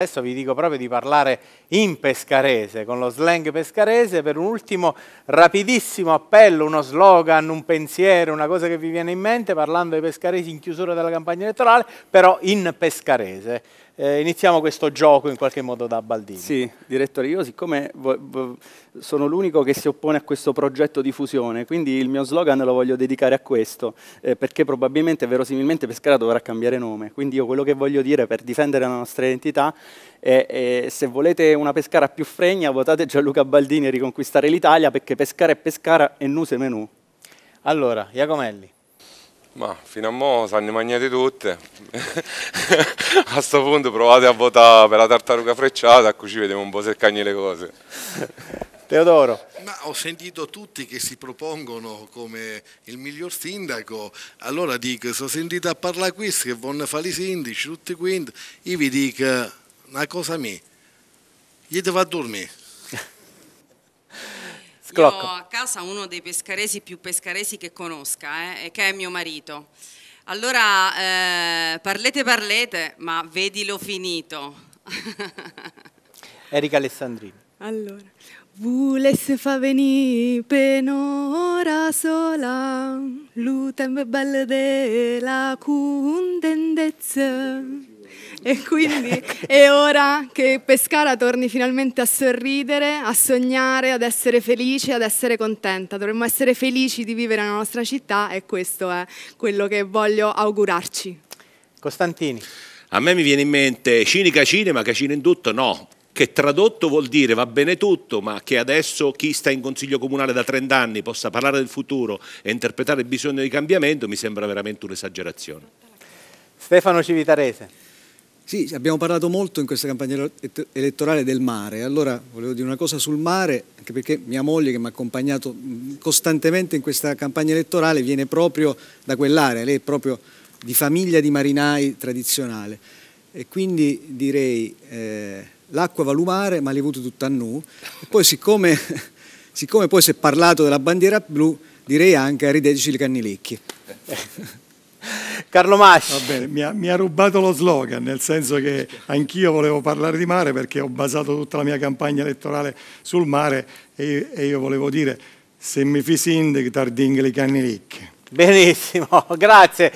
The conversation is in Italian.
Adesso vi dico proprio di parlare in pescarese, con lo slang pescarese, per un ultimo rapidissimo appello, uno slogan, un pensiero, una cosa che vi viene in mente parlando ai pescaresi in chiusura della campagna elettorale, però in pescarese eh, iniziamo questo gioco in qualche modo da Baldini. Sì, direttore, io siccome sono l'unico che si oppone a questo progetto di fusione, quindi il mio slogan lo voglio dedicare a questo, eh, perché probabilmente, verosimilmente, Pescara dovrà cambiare nome. Quindi io quello che voglio dire per difendere la nostra identità è, è se volete una Pescara più fregna, votate Gianluca Baldini e riconquistare l'Italia, perché Pescara è Pescara e nu se menù. Allora, Iacomelli. Ma fino a mo' sanno mangiate tutte, a questo punto provate a votare per la tartaruga frecciata così vediamo un po' se cagni le cose. Teodoro. Ma ho sentito tutti che si propongono come il miglior sindaco, allora dico, sono sentito a parlare qui che vogliono fare i sindaci, tutti quindi, io vi dico una cosa a me, gli devo a dormire. Sclocco. Io ho a casa uno dei pescaresi più pescaresi che conosca, eh, che è mio marito. Allora, eh, parlete, parlete, ma vedilo finito. Erika Alessandrini. Allora, Vules fa venire penora sola, l'utem bel della cundendezza e quindi è ora che Pescara torni finalmente a sorridere, a sognare, ad essere felice, ad essere contenta. Dovremmo essere felici di vivere nella nostra città e questo è quello che voglio augurarci. Costantini. A me mi viene in mente cinica cinema, casino indotto no, che tradotto vuol dire va bene tutto, ma che adesso chi sta in consiglio comunale da 30 anni possa parlare del futuro e interpretare il bisogno di cambiamento mi sembra veramente un'esagerazione. Stefano Civitarese. Sì, abbiamo parlato molto in questa campagna elettorale del mare, allora volevo dire una cosa sul mare, anche perché mia moglie che mi ha accompagnato costantemente in questa campagna elettorale viene proprio da quell'area, lei è proprio di famiglia di marinai tradizionale e quindi direi eh, l'acqua va lumare ma l'hai tutta a nu e poi siccome, siccome poi si è parlato della bandiera blu direi anche a rideteci le cannilecchie. Eh, eh. Carlo Masci. Va bene, mi ha, mi ha, rubato lo slogan, nel senso che anch'io volevo parlare di mare perché ho basato tutta la mia campagna elettorale sul mare e, e io volevo dire se mi fi sindic tardingli ricchi. Benissimo, grazie.